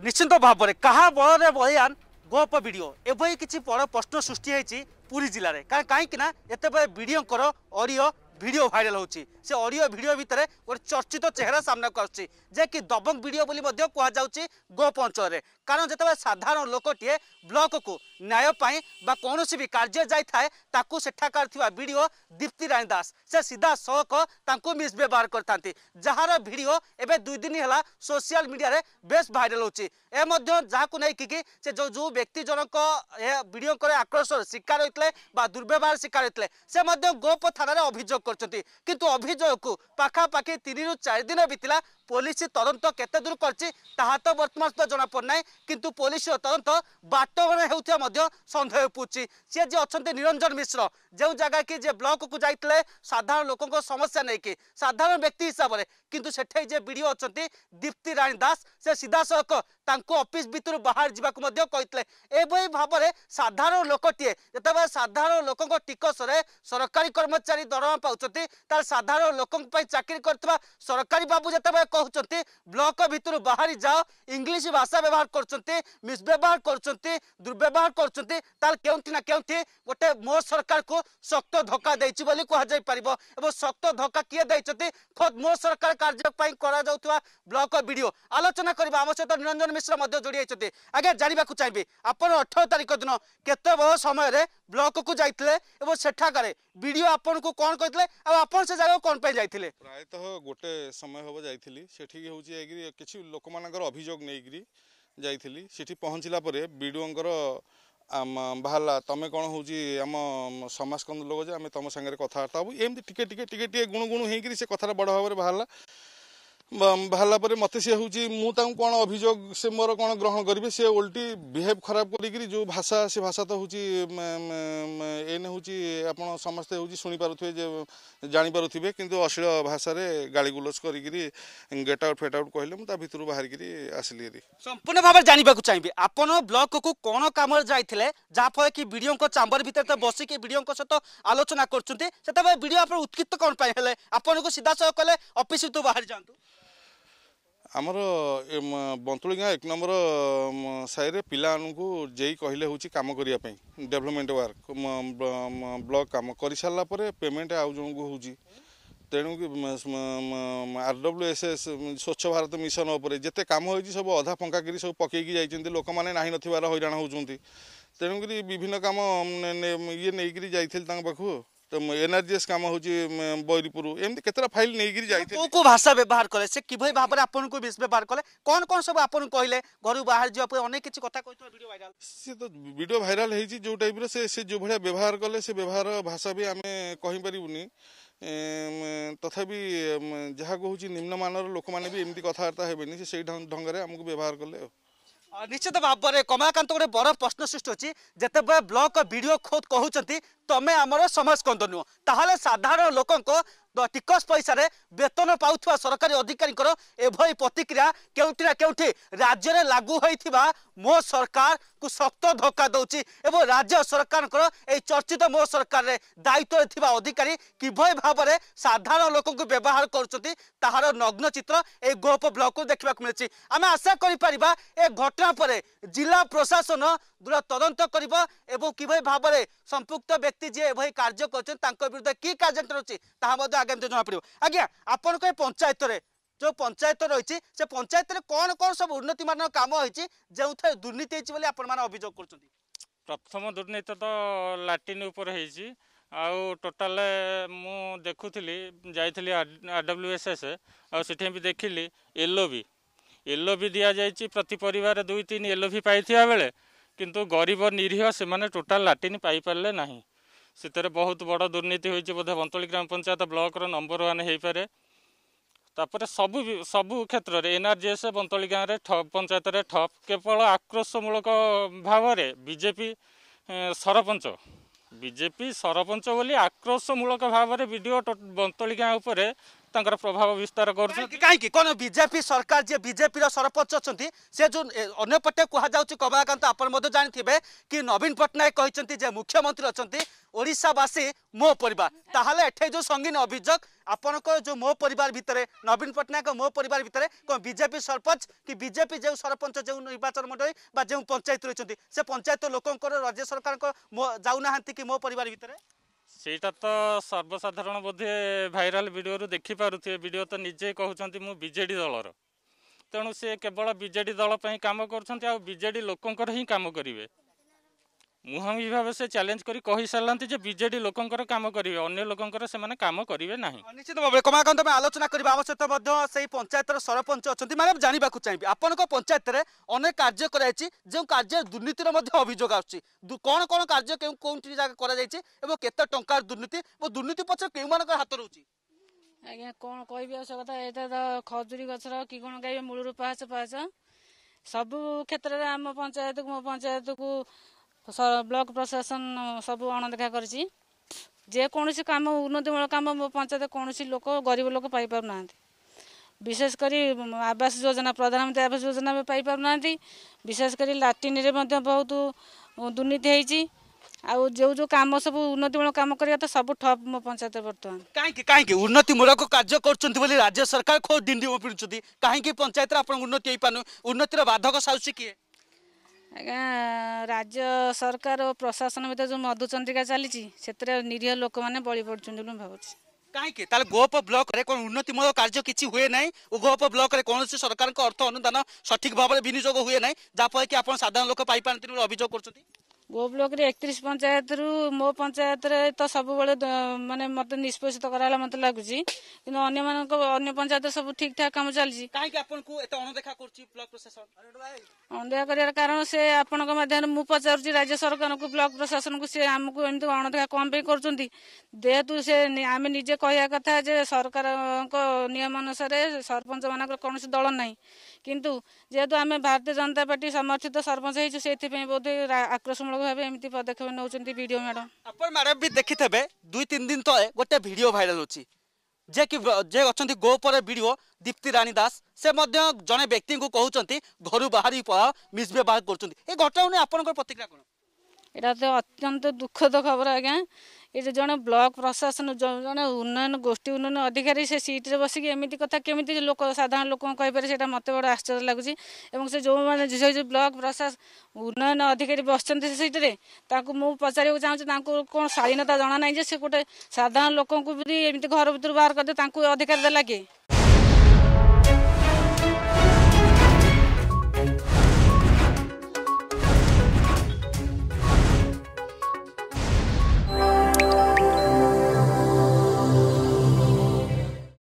ନିଶ୍ଚିନ୍ତ ଭାବରେ କାହା ବଳରେ ବୟାନ ଗୋପ ବିଡ଼ିଓ ଏଭଳି କିଛି ବଡ଼ ପ୍ରଶ୍ନ ସୃଷ୍ଟି ହେଇଛି ପୁରୀ ଜିଲ୍ଲାରେ କାହିଁକି ନା ଏତେବେଳେ ବିଡ଼ିଓଙ୍କର ଅଡ଼ିଓ ভিডিও ভাইরাল হচ্ছে সে অডিও ভিডিও ভিতরে গোটে চর্চিত চেহারা সামনাকু আসছে যে কি দবং ভিডিও বলে কুযাচ্ছে গোপ অঞ্চলের কারণ যেতবে সাধারণ লোকটিয়ে ব্লককু ন্যায় পাই বা কৌশি বি কার্য যাই থাকে তাকে সেঠাকার ভিডিও দীপ্তি রায় দাস সে সিধা সহক তাঁকু মিসব্যবহার করে থাকে যার ভিডিও এবে দুই দিন হল সোশিয়াল মিডিয়ার বেশ ভাইরাল হচ্ছে এ যাকে নেই সে যে ব্যক্তি জনক ভিডিও করে আক্রোশর শিকার হয়েছে বা দুর্ব্যবহার শিকার হয়েছে সে গোপ থানার অভিযোগ করছেন কিন্তু অভিযোগক পাখাপাখি তিন রু চারি দিন বিতিলা পুলিশ তদন্ত কেতে দূর করছে তাহা তো বর্তমান সুদ্ধা জনাপড় না কিন্তু পুলিশর তদন্ত বাটবরণ হেউথিবা মধ্য সন্দেহ পুছি সি যে অনেক নিরঞ্জন মিশ্র যে জায়গা কি যে ব্লককু যাইলে সাধারণ লোক সমস্যা নেই সাধারণ ব্যক্তি হিসাবে কিন্তু সেঠাই যে বিডিও অনেক দীপ্তি রাণী দাস সে সিধাসলখ ତାଙ୍କୁ ଅଫିସ୍ ଭିତରୁ ବାହାର ଯିବାକୁ ମଧ୍ୟ କହିଥିଲେ ଏଭଳି ଭାବରେ ସାଧାରଣ ଲୋକଟିଏ ଯେତେବେଳେ ସାଧାରଣ ଲୋକଙ୍କ ଟିକସରେ ସରକାରୀ କର୍ମଚାରୀ ଦରମା ପାଉଛନ୍ତି ତାହେଲେ ସାଧାରଣ ଲୋକଙ୍କ ପାଇଁ ଚାକିରି କରିଥିବା ସରକାରୀ ବାବୁ ଯେତେବେଳେ କହୁଛନ୍ତି ବ୍ଲକ ଭିତରୁ ବାହାରି ଯାଅ ଇଂଲିଶ ଭାଷା ବ୍ୟବହାର କରୁଛନ୍ତି ମିସବ୍ୟବହାର କରୁଛନ୍ତି ଦୁର୍ବ୍ୟବହାର କରୁଛନ୍ତି ତାହେଲେ କେଉଁଠି ନା କେଉଁଠି ଗୋଟେ ମୋ ସରକାରକୁ ଶକ୍ତ ଧକ୍କା ଦେଇଛି ବୋଲି କୁହାଯାଇପାରିବ ଏବଂ ଶକ୍ତ ଧକ୍କା କିଏ ଦେଇଛନ୍ତି ଖୋଦ୍ ମୋ ସରକାର କାର୍ଯ୍ୟ ପାଇଁ କରାଯାଉଥିବା ବ୍ଲକ ଭିଡ଼ିଓ ଆଲୋଚନା କରିବା ଆମ ସହିତ ନିରଞ୍ଜନ ମିଶ୍ର ମଧ୍ୟ ଯୋଡ଼ି ହୋଇଛନ୍ତି ଆଜ୍ଞା ଜାଣିବାକୁ ଚାହିଁବି ଆପଣ ଅଠର ତାରିଖ ଦିନ କେତେବେଳେ ସମୟରେ ବ୍ଲକକୁ ଯାଇଥିଲେ ଏବଂ ସେଠାକାରେ ভিডিও আপনার কোণ কে আপনার সে জায়গা কোণ পাই যাই প্রায়তঃ গোটে সময় হব যাই সেটি হচ্ছে কিছু লোক মানুষ অভিযোগ নেই যাই সেটি পৌঁছিলা পরে বিডিওঙ্কর ବାହାରିଲା তুমি କ'ଣ ହେଉଛି ଆମ ସମାଜକନ୍ଦ ଲୋକ ଯେ ଆମେ ତମ ସାଙ୍ଗରେ କଥାବାର୍ତ୍ତା ହେବୁ ଏମିତି ଟିକେ ଟିକେ ଟିକେ ଟିକେ গুণগুণ হয়ে ସେ কথাটা ବଡ଼ ଭାବରେ ବାହାରିଲା ବାହାରିଲା ପରେ ମୋତେ ସିଏ ହେଉଛି ମୁଁ ତାଙ୍କୁ କ'ଣ ଅଭିଯୋଗ ସେ ମୋର କ'ଣ ଗ୍ରହଣ କରିବେ ସିଏ ଓଲ୍ଟି ବିହେଭ୍ ଖରାପ କରିକିରି ଯେଉଁ ଭାଷା ସେ ଭାଷା ତ ହେଉଛି ଏଇନେ ହେଉଛି ଆପଣ ସମସ୍ତେ ହେଉଛି ଶୁଣିପାରୁଥିବେ ଯେ ଜାଣିପାରୁଥିବେ କିନ୍ତୁ ଅଶ୍ଳୀଳ ଭାଷାରେ ଗାଳିଗୁଲଜ କରିକିରି ଗେଟ୍ ଆଉଟ୍ ଫେଟ୍ ଆଉଟ୍ କହିଲେ ମୁଁ ତା ଭିତରୁ ବାହାରିକିରି ଆସିଲି ହେରି ସମ୍ପୂର୍ଣ୍ଣ ଭାବରେ ଜାଣିବାକୁ ଚାହିଁବି ଆପଣ ବ୍ଲକକୁ କ'ଣ କାମରେ ଯାଇଥିଲେ ଯାହାଫଳରେ କି ବିଡ଼ିଓଙ୍କ ଚାମ୍ବର ଭିତରେ ତ ବସିକି ବିଡ଼ିଓଙ୍କ ସହିତ ଆଲୋଚନା କରୁଛନ୍ତି ସେତେବେଳେ ବିଡ଼ିଓ ଆପଣ ଉତ୍କ୍ଷିପ୍ତ କ'ଣ ପାଇଁ ହେଲେ ଆପଣଙ୍କୁ ସିଧାସଳଖ କଲେ ଅଫିସରୁ ବାହାରି ଯାଆନ୍ତୁ ଆମର ବନ୍ତୁଳି ଗାଁ ଏକ ନମ୍ବର ସାହିରେ ପିଲାମାନଙ୍କୁ ଜେଇ କହିଲେ ହେଉଛି କାମ କରିବା ପାଇଁ ଡେଭଲପମେଣ୍ଟ ୱାର୍କ ବ୍ଲକ କାମ କରିସାରିଲା ପରେ ପେମେଣ୍ଟ ଆଉ ଜଣଙ୍କୁ ହେଉଛି ତେଣୁ ଆର୍ଡବ୍ଲ୍ୟୁ ଏସ୍ ଏସ୍ ସ୍ୱଚ୍ଛ ଭାରତ ମିଶନ ଉପରେ ଯେତେ କାମ ହୋଇଛି ସବୁ ଅଧା ପଙ୍କାକିରି ସବୁ ପକେଇକି ଯାଇଛନ୍ତି ଲୋକମାନେ ନାହିଁ ନଥିବାର ହଇରାଣ ହେଉଛନ୍ତି ତେଣୁକରି ବିଭିନ୍ନ କାମ ଇଏ ନେଇକରି ଯାଇଥିଲି ତାଙ୍କ ପାଖକୁ এনআরজিএস কাম হচ্ছে বৈরীপুর এমনি কতটা ফাইল নিয়ে যাই কেউ কেউ ভাষা ব্যবহার কলে সে কিভাবে ভাবে আপনার ব্যবহার কলে কোন কোন সব আপনার কহিলে ঘর বাহার যাওয়া অনেক কিছু কথা কইতো ভিডিও ভাইরাল সে তো ভিডিও ভাইরাল হয়েছি যে টাইপের সে সে যে ভাবে ব্যবহার কলে সে ব্যবহার ভাষা বি আমি কহিপারিবুনি তথাপি যা কুচি নিম্নমানর লোক মানে বি এমতি কথাবার্তা হবেনি সে সেই ঢঙ্গরে আমাকে ব্যবহার কলে અનિશ્ચિત બાબરે કમાકાંત કોડે બરો પ્રશ્ન શૃષ્ટ હોચી જેતે બલોક વિડિયો ખોદ કહોચંતી તમે અમારો સમજ કંદન તાહલે સાધારણ લોકો કો ଟିକସ ପଇସାରେ ବେତନ ପାଉଥିବା ସରକାରୀ ଅଧିକାରୀଙ୍କର ଏଭଳି ପ୍ରତିକ୍ରିୟା କେଉଁଠି ନା କେଉଁଠି ରାଜ୍ୟରେ ଲାଗୁ ହୋଇଥିବା ମୋ ସରକାରକୁ ଶକ୍ତ ଧକ୍କା ଦେଉଛି ଏବଂ ରାଜ୍ୟ ସରକାରଙ୍କର ଏହି ଚର୍ଚ୍ଚିତ ମୋ ସରକାରରେ ଦାୟିତ୍ୱରେ ଥିବା ଅଧିକାରୀ କିଭଳି ଭାବରେ ସାଧାରଣ ଲୋକଙ୍କୁ ବ୍ୟବହାର କରୁଛନ୍ତି ତାହାର ନଗ୍ନ ଚିତ୍ର ଏହି ଗୋପ ବ୍ଲକରୁ ଦେଖିବାକୁ ମିଳିଛି ଆମେ ଆଶା କରିପାରିବା ଏ ଘଟଣା ପରେ ଜିଲ୍ଲା ପ୍ରଶାସନ ଦୃଢ଼ ତଦନ୍ତ କରିବ ଏବଂ କିଭଳି ଭାବରେ ସମ୍ପୃକ୍ତ ବ୍ୟକ୍ତି ଯିଏ ଏଭଳି କାର୍ଯ୍ୟ କରୁଛନ୍ତି ତାଙ୍କ ବିରୁଦ୍ଧରେ କି କାର୍ଯ୍ୟାନୁଷ୍ଠାନ ରହୁଛି ତାହା ମଧ୍ୟ আগামী জমা পড়ব আজ্ঞা আপনার এই পঞ্চায়েতরে যে পঞ্চায়েত রয়েছে সে পঞ্চায়েতরে কোণ কোণ সব উন্নতিমান কাম হয়েছে যে দুর্নীতি হয়েছে বলে আপনার অভিযোগ করছেন প্রথম দুর্নীতি তো ল্যাট্রিন উপরে হয়েছি ଆଉ টোটাল ମୁଁ ଦେଖୁଥିଲି ଯାଇଥିଲି ଆଡ଼ବ୍ଲ୍ୟୁ ଏସ୍ ଏସ୍ ଆଉ ସେଠି ବି ଦେଖିଲି ୟେଲୋ ବି ୟେଲୋ ବି ଦିଆଯାଇଛି ପ୍ରତି ପରିବାର ଦୁଇ ତିନି ୟେଲୋ ବି ପାଇଥିବା ବେଳେ କିନ୍ତୁ ଗରିବ ନିରୀହ ସେମାନେ ଟୋଟାଲ ଲାଟିନ୍ ପାଇପାରିଲେ ନାହିଁ त्यति बहुत बड दुर्नीति हुन्छ बन्ती ग्राम पञ्चायत ब्लक र नम्बर वान् है परे तर सब सबु क्षेत्र एनआर जेएस बन्ती गाँ र ठप पञ्चायतले ठप केवल आक्रोशमूलक भावी विजेपि सरपञ्च विजेपि सरपञ्च आक्रोशमूलक भावर विडिओ बन्ती गाँपे तर प्रभाव विस्तार गरु काि विजेपी सरकार जे बजेपिर सरपञ्च अलि सि जो अन्यपटे कुमा आए नवीन पट्टनायक मुख्यमन्त्री अलिक ଓଡ଼ିଶାବାସୀ ମୋ ପରିବାର ତାହେଲେ ଏଠି ଯେଉଁ ସଙ୍ଗୀନ ଅଭିଯୋଗ ଆପଣଙ୍କ ଯେଉଁ ମୋ ପରିବାର ଭିତରେ ନବୀନ ପଟ୍ଟନାୟକ ମୋ ପରିବାର ଭିତରେ କ'ଣ ବିଜେପି ସରପଞ୍ଚ କି ବିଜେପି ଯେଉଁ ସରପଞ୍ଚ ଯେଉଁ ନିର୍ବାଚନ ମଣ୍ଡଳୀ ବା ଯେଉଁ ପଞ୍ଚାୟତ ରହିଛନ୍ତି ସେ ପଞ୍ଚାୟତ ଲୋକଙ୍କର ରାଜ୍ୟ ସରକାରଙ୍କ ଯାଉନାହାନ୍ତି କି ମୋ ପରିବାର ଭିତରେ ସେଇଟା ତ ସର୍ବସାଧାରଣ ବୋଧେ ଭାଇରାଲ ଭିଡ଼ିଓରୁ ଦେଖିପାରୁଥିବେ ଭିଡ଼ିଓ ତ ନିଜେ କହୁଛନ୍ତି ମୁଁ ବିଜେଡ଼ି ଦଳର ତେଣୁ ସେ କେବଳ ବିଜେଡ଼ି ଦଳ ପାଇଁ କାମ କରୁଛନ୍ତି ଆଉ ବିଜେଡ଼ି ଲୋକଙ୍କର ହିଁ କାମ କରିବେ ମୁହାଁମୁହିଁ ଭାବେ ସେ ଚ୍ୟାଲେଞ୍ଜ କରି କହିସାରିଲାନ୍ତି ଯେ ବିଜେଡି ଲୋକଙ୍କର କାମ କରିବେ ଅନ୍ୟ ଲୋକଙ୍କର ସେମାନେ କାମ କରିବେ ନାହିଁ ନିଶ୍ଚିତ ଭାବରେ କମାକାନ୍ତ ଆମେ ଆଲୋଚନା କରିବା ଆମ ସହିତ ମଧ୍ୟ ସେହି ପଞ୍ଚାୟତର ସରପଞ୍ଚ ଅଛନ୍ତି ମ୍ୟାଡ଼ାମ୍ ଜାଣିବାକୁ ଚାହିଁବି ଆପଣଙ୍କ ପଞ୍ଚାୟତରେ ଅନେକ କାର୍ଯ୍ୟ କରାଯାଇଛି ଯେଉଁ କାର୍ଯ୍ୟ ଦୁର୍ନୀତିର ମଧ୍ୟ ଅଭିଯୋଗ ଆସୁଛି କ'ଣ କ'ଣ କାର୍ଯ୍ୟ କେଉଁ କେଉଁଠି ଜାଗା କରାଯାଇଛି ଏବଂ କେତେ ଟଙ୍କାର ଦୁର୍ନୀତି ଏବଂ ଦୁର୍ନୀତି ପଛରେ କେଉଁମାନଙ୍କର ହାତ ରହୁଛି ଆଜ୍ଞା କ'ଣ କହିବି ଆଉ ସେ କଥା ଏଇଟା ତ ଖଜୁରୀ ଗଛର କି କ'ଣ ଗାଇବେ ମୂଳରୁ ପାହାଚ ପାହାଚ ସବୁ କ୍ଷେତ୍ରରେ ଆମ ପଞ୍ଚାୟତକୁ ମୋ ପଞ୍ଚାୟତକୁ ब्लक प्रशासन सबै अणदेखा काम उन्नति काम पंचायत पञ्चायत कौसि लोक गरीब लोक पापुना विशेषकरी आवास योजना प्रधानमन्त्री आवास योजना जोजना पापुना विशेष गरी लाट्रिन बहुत दुर्नीति आउँ जो कम सब उन्नतिमूलक कम गरेको त सबै ठप्प म पञात बर्तमा काहीँक उन्नति मूलक कार्ज्युन्छ राज्य सरकार खोद दिन्डी फिडुन्छ कहीँक पञ्चायत आउन उन्नति उन्नति र बाधक साए राज्य सरकार प्रशासन प्रशासनभित्र जो मधुचन्द्रिका चाहिँ निरीह लो बलिपड्नु भिकि गोप ब्लक उन्नति मूलक कार्जिचिए गोप ब्लक सरकारको अर्थ अनुदान सठिक भन्ने हुए नै जापि साधारण लोक पाप्नु अभियोग गर्छ ଗୋ ବ୍ଲକରେ ଏକତିରିଶ ପଞ୍ଚାୟତରୁ ମୋ ପଞ୍ଚାୟତରେ ତ ସବୁବେଳେ ମାନେ ମୋତେ ନିଷ୍ପୋଷିତ କରାହେଲା ମୋତେ ଲାଗୁଛି କିନ୍ତୁ ଅନ୍ୟମାନଙ୍କ ଅନ୍ୟ ପଞ୍ଚାୟତ ସବୁ ଠିକ ଠାକ କାମ ଚାଲିଛି କାହିଁକି ଆପଣଙ୍କୁ ଏତେ ଅଣଦେଖା କରୁଛି ବ୍ଲକ ପ୍ରଶାସନ ଅଣଦେଖା କରିବାର କାରଣ ସେ ଆପଣଙ୍କ ମାଧ୍ୟମରେ ମୁଁ ପଚାରୁଛି ରାଜ୍ୟ ସରକାରଙ୍କୁ ବ୍ଲକ ପ୍ରଶାସନକୁ ସେ ଆମକୁ ଏମିତି ଅଣଦେଖା କଣ ପାଇଁ କରୁଛନ୍ତି ଯେହେତୁ ସେ ଆମେ ନିଜେ କହିବା କଥା ଯେ ସରକାରଙ୍କ ନିୟମ ଅନୁସାରେ ସରପଞ୍ଚ ମାନଙ୍କର କୌଣସି ଦଳ ନାହିଁ କିନ୍ତୁ ଯେହେତୁ ଆମେ ଭାରତୀୟ ଜନତା ପାର୍ଟି ସମର୍ଥିତ ସରପଞ୍ଚ ହେଇଛୁ ସେଥିପାଇଁ ବୋଧେ ଆକ୍ରୋଶମୂଳକ ভাবে এমনি পদক্ষেপ নেওয়া ভিডিও ম্যাডাম আপনার ম্যাডাম বি দেখিথে দুই তিন দিন তলে গোটে ভিডিও ভাইরাল হচ্ছে যে কি যে অনেক গোপরে ভিডিও দীপ্তি রাণী দাস সে জনে ব্যক্তি কুচার ঘর বাহারি পড়াও মিসব্যবহার করছেন এই ঘটনা নিয়ে আপনার প্রতিক্রিয়া কোণ এটা তো অত্যন্ত দুঃখদ খবর আজ্ঞা ଏ ଯେଉଁ ଜଣେ ବ୍ଲକ ପ୍ରଶାସନ ଜଣେ ଉନ୍ନୟନ ଗୋଷ୍ଠୀ ଉନ୍ନୟନ ଅଧିକାରୀ ସେ ସିଟ୍ରେ ବସିକି ଏମିତି କଥା କେମିତି ଲୋକ ସାଧାରଣ ଲୋକଙ୍କୁ କହିପାରେ ସେଇଟା ମୋତେ ବଡ଼ ଆଶ୍ଚର୍ଯ୍ୟ ଲାଗୁଛି ଏବଂ ସେ ଯେଉଁମାନେ ସେ ଯେଉଁ ବ୍ଲକ ପ୍ରଶାସନ ଉନ୍ନୟନ ଅଧିକାରୀ ବସିଛନ୍ତି ସେ ସିଟ୍ରେ ତାଙ୍କୁ ମୁଁ ପଚାରିବାକୁ ଚାହୁଁଛି ତାଙ୍କୁ କ'ଣ ଶାଳୀନତା ଜଣା ନାହିଁ ଯେ ସେ ଗୋଟେ ସାଧାରଣ ଲୋକଙ୍କୁ ବି ଏମିତି ଘର ଭିତରୁ ବାହାର କରିଦେବେ ତାଙ୍କୁ ଅଧିକାର ଦେଲା କିଏ